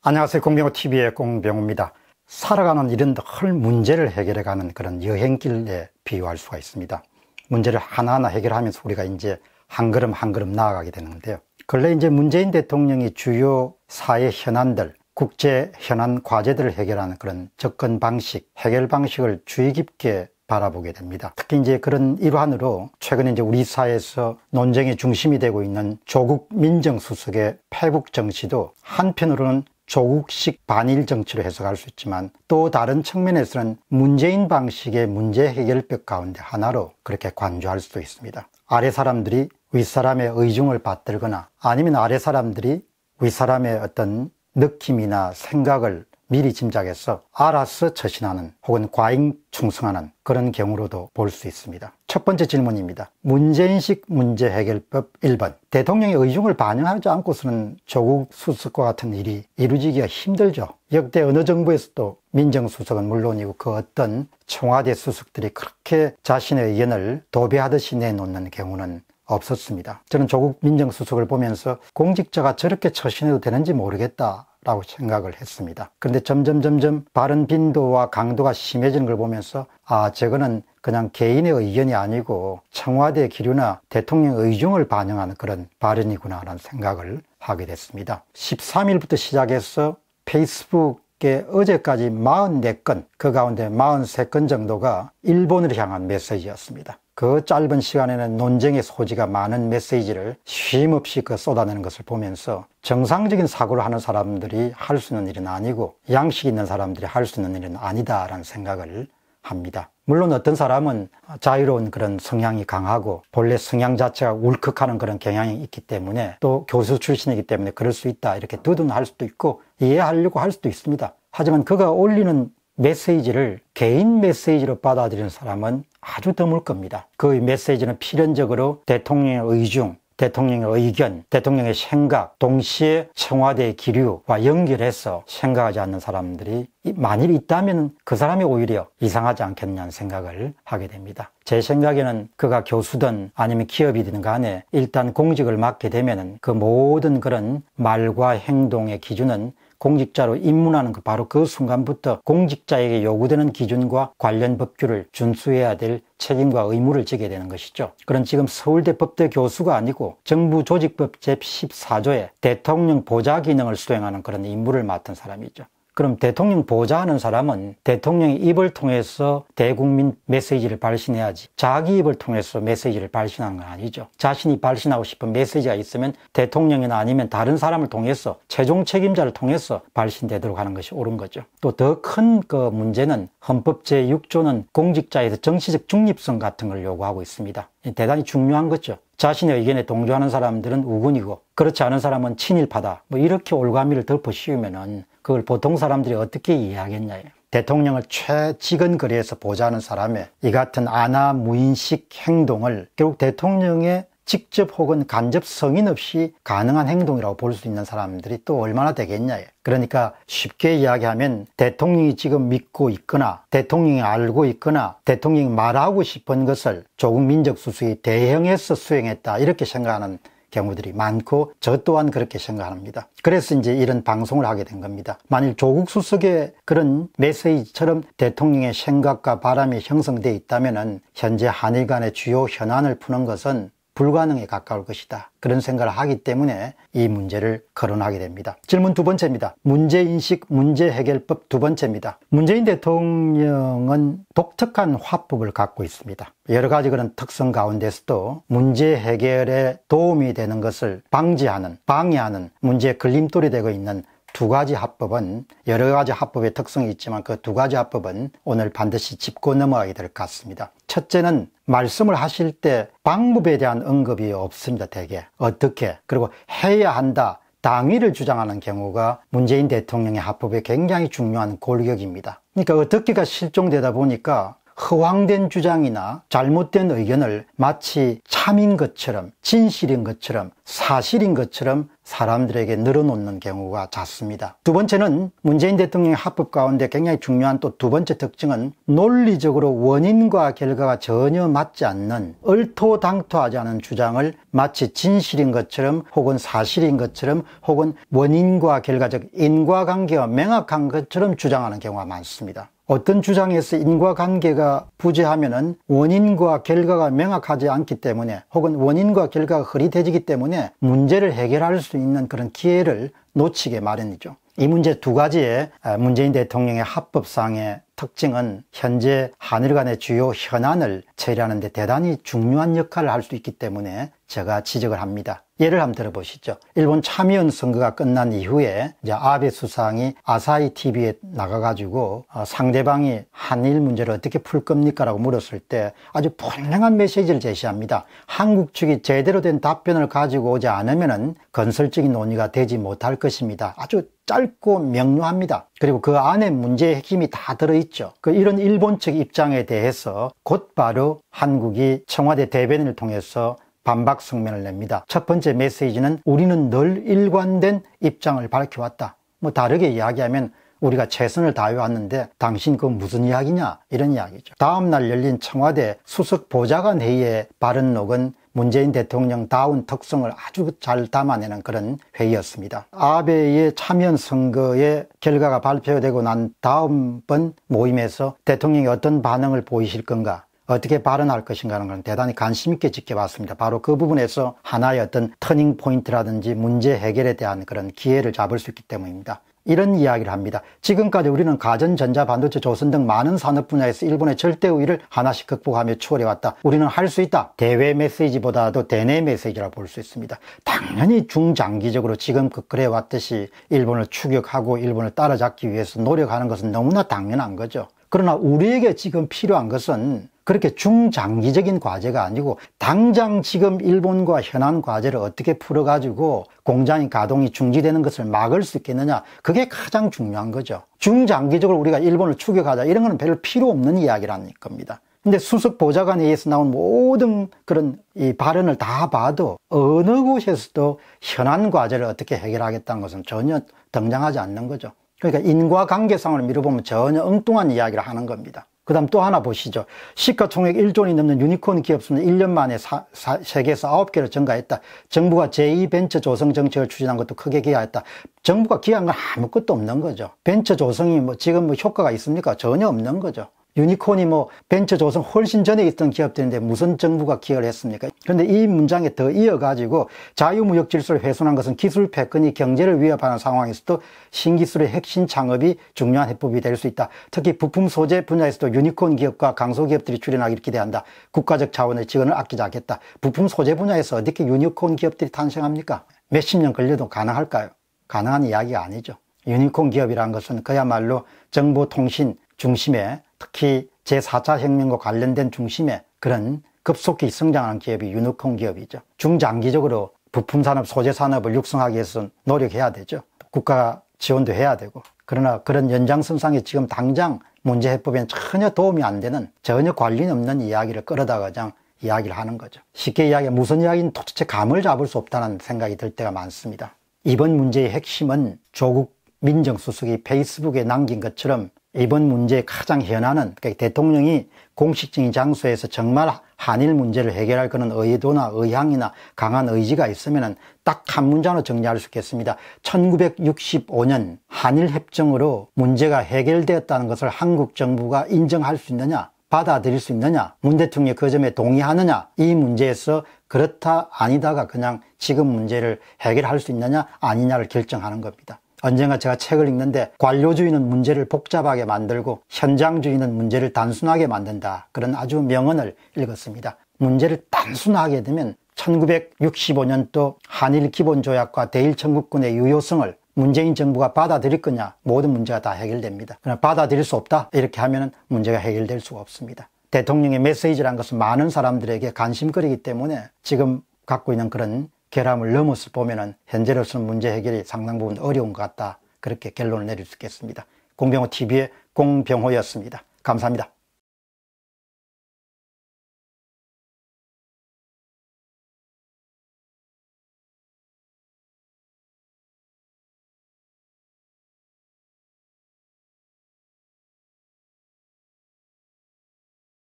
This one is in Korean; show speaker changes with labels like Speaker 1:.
Speaker 1: 안녕하세요. 공병호TV의 공병호입니다. 살아가는 일은 헐 문제를 해결해가는 그런 여행길에 비유할 수가 있습니다. 문제를 하나하나 해결하면서 우리가 이제 한 걸음 한 걸음 나아가게 되는데요. 근래 이제 문재인 대통령이 주요 사회 현안들, 국제 현안 과제들을 해결하는 그런 접근 방식, 해결 방식을 주의 깊게 바라보게 됩니다. 특히 이제 그런 일환으로 최근에 이제 우리 사회에서 논쟁의 중심이 되고 있는 조국 민정수석의 패국 정치도 한편으로는 조국식 반일 정치로 해석할 수 있지만 또 다른 측면에서는 문재인 방식의 문제 해결법 가운데 하나로 그렇게 관조할 수도 있습니다. 아래 사람들이 윗사람의 의중을 받들거나 아니면 아래 사람들이 윗사람의 어떤 느낌이나 생각을 미리 짐작해서 알아서 처신하는 혹은 과잉 충성하는 그런 경우로도 볼 수 있습니다. 첫 번째 질문입니다. 문재인식 문제 해결법 1번. 대통령의 의중을 반영하지 않고서는 조국 수석과 같은 일이 이루어지기가 힘들죠. 역대 어느 정부에서도 민정수석은 물론이고 그 어떤 청와대 수석들이 그렇게 자신의 의견을 도배하듯이 내놓는 경우는 없었습니다. 저는 조국 민정수석을 보면서 공직자가 저렇게 처신해도 되는지 모르겠다 있다고 생각을 했습니다. 그런데 점점 점점 발언 빈도와 강도가 심해지는 걸 보면서 아 저거는 그냥 개인의 의견이 아니고 청와대 기류나 대통령 의중을 반영하는 그런 발언이구나라는 생각을 하게 됐습니다. 13일부터 시작해서 페이스북 어제까지 44건, 그 가운데 43건 정도가 일본을 향한 메시지였습니다. 그 짧은 시간에는 논쟁의 소지가 많은 메시지를 쉼없이 그 쏟아내는 것을 보면서 정상적인 사고를 하는 사람들이 할 수 있는 일은 아니고 양식 있는 사람들이 할 수 있는 일은 아니다라는 생각을 합니다. 물론 어떤 사람은 자유로운 그런 성향이 강하고 본래 성향 자체가 울컥하는 그런 경향이 있기 때문에 또 교수 출신이기 때문에 그럴 수 있다 이렇게 두둔할 수도 있고 이해하려고 할 수도 있습니다. 하지만 그가 올리는 메시지를 개인 메시지로 받아들이는 사람은 아주 드물 겁니다. 그 메시지는 필연적으로 대통령의 의중, 대통령의 의견, 대통령의 생각, 동시에 청와대의 기류와 연결해서 생각하지 않는 사람들이 만일 있다면 그 사람이 오히려 이상하지 않겠냐는 생각을 하게 됩니다. 제 생각에는 그가 교수든 아니면 기업이든 간에 일단 공직을 맡게 되면 그 모든 그런 말과 행동의 기준은 공직자로 입문하는 그 바로 그 순간부터 공직자에게 요구되는 기준과 관련 법규를 준수해야 될 책임과 의무를 지게 되는 것이죠. 그런 지금 서울대 법대 교수가 아니고 정부 조직법 제14조에 대통령 보좌 기능을 수행하는 그런 임무를 맡은 사람이죠. 그럼 대통령 보좌하는 사람은 대통령의 입을 통해서 대국민 메시지를 발신해야지 자기 입을 통해서 메시지를 발신하는 건 아니죠. 자신이 발신하고 싶은 메시지가 있으면 대통령이나 아니면 다른 사람을 통해서 최종 책임자를 통해서 발신되도록 하는 것이 옳은 거죠. 또 더 큰 그 문제는 헌법 제6조는 공직자에서 정치적 중립성 같은 걸 요구하고 있습니다. 대단히 중요한 거죠. 자신의 의견에 동조하는 사람들은 우군이고 그렇지 않은 사람은 친일파다. 뭐 이렇게 올가미를 덮어 씌우면은 그걸 보통 사람들이 어떻게 이해하겠냐. 대통령을 최측은 거리에서 보좌하는 사람의 이 같은 아나 무인식 행동을 결국 대통령의 직접 혹은 간접 성인 없이 가능한 행동이라고 볼 수 있는 사람들이 또 얼마나 되겠냐. 그러니까 쉽게 이야기하면 대통령이 지금 믿고 있거나 대통령이 알고 있거나 대통령이 말하고 싶은 것을 조국 민족수수의 대형에서 수행했다 이렇게 생각하는 경우들이 많고 저 또한 그렇게 생각합니다. 그래서 이제 이런 방송을 하게 된 겁니다. 만일 조국 수석의 그런 메시지처럼 대통령의 생각과 바람이 형성돼 있다면 현재 한일 간의 주요 현안을 푸는 것은 불가능에 가까울 것이다. 그런 생각을 하기 때문에 이 문제를 거론하게 됩니다. 질문 두 번째입니다. 문제인식 문제 해결법 두 번째입니다. 문재인 대통령은 독특한 화법을 갖고 있습니다. 여러 가지 그런 특성 가운데서도 문제 해결에 도움이 되는 것을 방지하는, 방해하는 문제의 걸림돌이 되고 있는 두 가지 합법은 여러 가지 합법의 특성이 있지만 그 두 가지 합법은 오늘 반드시 짚고 넘어가게 될 것 같습니다. 첫째는 말씀을 하실 때 방법에 대한 언급이 없습니다. 대개 어떻게 그리고 해야 한다 당위를 주장하는 경우가 문재인 대통령의 합법에 굉장히 중요한 골격입니다. 그러니까 어떻게가 실종되다 보니까 허황된 주장이나 잘못된 의견을 마치 참인 것처럼 진실인 것처럼 사실인 것처럼 사람들에게 늘어놓는 경우가 잦습니다. 두 번째는 문재인 대통령의 합법 가운데 굉장히 중요한 또 두 번째 특징은 논리적으로 원인과 결과가 전혀 맞지 않는 얼토당토하지 않은 주장을 마치 진실인 것처럼 혹은 사실인 것처럼 혹은 원인과 결과적 인과관계가 명확한 것처럼 주장하는 경우가 많습니다. 어떤 주장에서 인과관계가 부재하면 원인과 결과가 명확하지 않기 때문에 혹은 원인과 결과가 흐릿해지기 때문에 문제를 해결할 수 있는 그런 기회를 놓치게 마련이죠. 이 문제 두 가지의 아, 문재인 대통령의 합법상의 특징은 현재 한일 간의 주요 현안을 처리하는 데 대단히 중요한 역할을 할 수 있기 때문에 제가 지적을 합니다. 예를 한번 들어보시죠. 일본 참의원 선거가 끝난 이후에 이제 아베 수상이 아사히 TV에 나가가지고 어, 상대방이 한일 문제를 어떻게 풀 겁니까라고 물었을 때 아주 분명한 메시지를 제시합니다. 한국 측이 제대로 된 답변을 가지고 오지 않으면 건설적인 논의가 되지 못할 것입니다. 아주 짧고 명료합니다. 그리고 그 안에 문제의 핵심이 다 들어있죠. 그 이런 일본 측 입장에 대해서 곧바로 한국이 청와대 대변인을 통해서 반박 성명을 냅니다. 첫 번째 메시지는 우리는 늘 일관된 입장을 밝혀왔다. 뭐 다르게 이야기하면 우리가 최선을 다해왔는데 당신 그 무슨 이야기냐 이런 이야기죠. 다음날 열린 청와대 수석 보좌관 회의의 발언녹은 문재인 대통령 다운 특성을 아주 잘 담아내는 그런 회의였습니다. 아베의 참여 선거의 결과가 발표되고 난 다음번 모임에서 대통령이 어떤 반응을 보이실 건가 어떻게 발언할 것인가 하는 건 대단히 관심 있게 지켜봤습니다. 바로 그 부분에서 하나의 어떤 터닝 포인트라든지 문제 해결에 대한 그런 기회를 잡을 수 있기 때문입니다. 이런 이야기를 합니다. 지금까지 우리는 가전, 전자, 반도체, 조선 등 많은 산업 분야에서 일본의 절대 우위를 하나씩 극복하며 추월해왔다. 우리는 할 수 있다. 대외 메시지보다도 대내 메시지라 볼 수 있습니다. 당연히 중장기적으로 지금그 그래왔듯이 일본을 추격하고 일본을 따라잡기 위해서 노력하는 것은 너무나 당연한 거죠. 그러나 우리에게 지금 필요한 것은 그렇게 중장기적인 과제가 아니고 당장 지금 일본과 현안 과제를 어떻게 풀어가지고 공장이 가동이 중지되는 것을 막을 수 있겠느냐 그게 가장 중요한 거죠 중장기적으로 우리가 일본을 추격하자 이런 거는 별 필요 없는 이야기라는 겁니다 근데 수석 보좌관 회의에서 나온 모든 그런 이 발언을 다 봐도 어느 곳에서도 현안 과제를 어떻게 해결하겠다는 것은 전혀 등장하지 않는 거죠 그러니까 인과관계상을로 미뤄보면 전혀 엉뚱한 이야기를 하는 겁니다 그 다음 또 하나 보시죠. 시가총액 1조원이 넘는 유니콘 기업 수는 1년 만에 사, 사, 세계에서 9개로 증가했다. 정부가 제2벤처 조성 정책을 추진한 것도 크게 기여했다. 정부가 기여한 건 아무것도 없는 거죠. 벤처 조성이 뭐 지금 뭐 효과가 있습니까? 전혀 없는 거죠. 유니콘이 뭐 벤처 조선 훨씬 전에 있던 기업들인데 무슨 정부가 기여를 했습니까? 그런데 이 문장에 더 이어가지고 자유무역 질서를 훼손한 것은 기술 패권이 경제를 위협하는 상황에서도 신기술의 핵심 창업이 중요한 해법이 될 수 있다. 특히 부품 소재 분야에서도 유니콘 기업과 강소기업들이 출연하기를 기대한다. 국가적 자원의 지원을 아끼지 않겠다. 부품 소재 분야에서 어떻게 유니콘 기업들이 탄생합니까? 몇십 년 걸려도 가능할까요? 가능한 이야기가 아니죠. 유니콘 기업이라는 것은 그야말로 정보통신 중심의 특히 제4차 혁명과 관련된 중심에 그런 급속히 성장하는 기업이 유니콘 기업이죠. 중장기적으로 부품 산업, 소재 산업을 육성하기 위해서는 노력해야 되죠. 국가 지원도 해야 되고. 그러나 그런 연장선상에 지금 당장 문제 해법에는 전혀 도움이 안 되는 전혀 관련 없는 이야기를 끌어다가 그냥 이야기를 하는 거죠. 쉽게 이야기하면 무슨 이야기는 도대체 감을 잡을 수 없다는 생각이 들 때가 많습니다. 이번 문제의 핵심은 조국 민정수석이 페이스북에 남긴 것처럼 이번 문제의 가장 현안은 그러니까 대통령이 공식적인 장소에서 정말 한일 문제를 해결할 그런 의도나 의향이나 강한 의지가 있으면 딱 한 문장으로 정리할 수 있겠습니다. 1965년 한일협정으로 문제가 해결되었다는 것을 한국 정부가 인정할 수 있느냐 받아들일 수 있느냐 문 대통령이 그 점에 동의하느냐 이 문제에서 그렇다 아니다가 그냥 지금 문제를 해결할 수 있느냐 아니냐를 결정하는 겁니다. 언젠가 제가 책을 읽는데 관료주의는 문제를 복잡하게 만들고 현장주의는 문제를 단순하게 만든다 그런 아주 명언을 읽었습니다. 문제를 단순하게 되면 1965년도 한일 기본조약과 대일 청구권의 유효성을 문재인 정부가 받아들일 거냐 모든 문제가 다 해결됩니다. 그러나 받아들일 수 없다 이렇게 하면 문제가 해결될 수가 없습니다. 대통령의 메시지란 것은 많은 사람들에게 관심거리이기 때문에 지금 갖고 있는 그런 결함을 넘어을 보면은 현재로서는 문제 해결이 상당 부분 어려운 것 같다. 그렇게 결론을 내릴 수 있겠습니다. 공병호 TV의 공병호였습니다. 감사합니다.